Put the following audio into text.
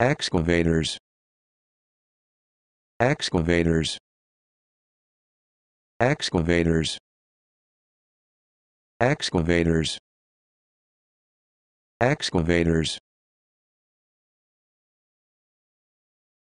excavators excavators excavators excavators excavators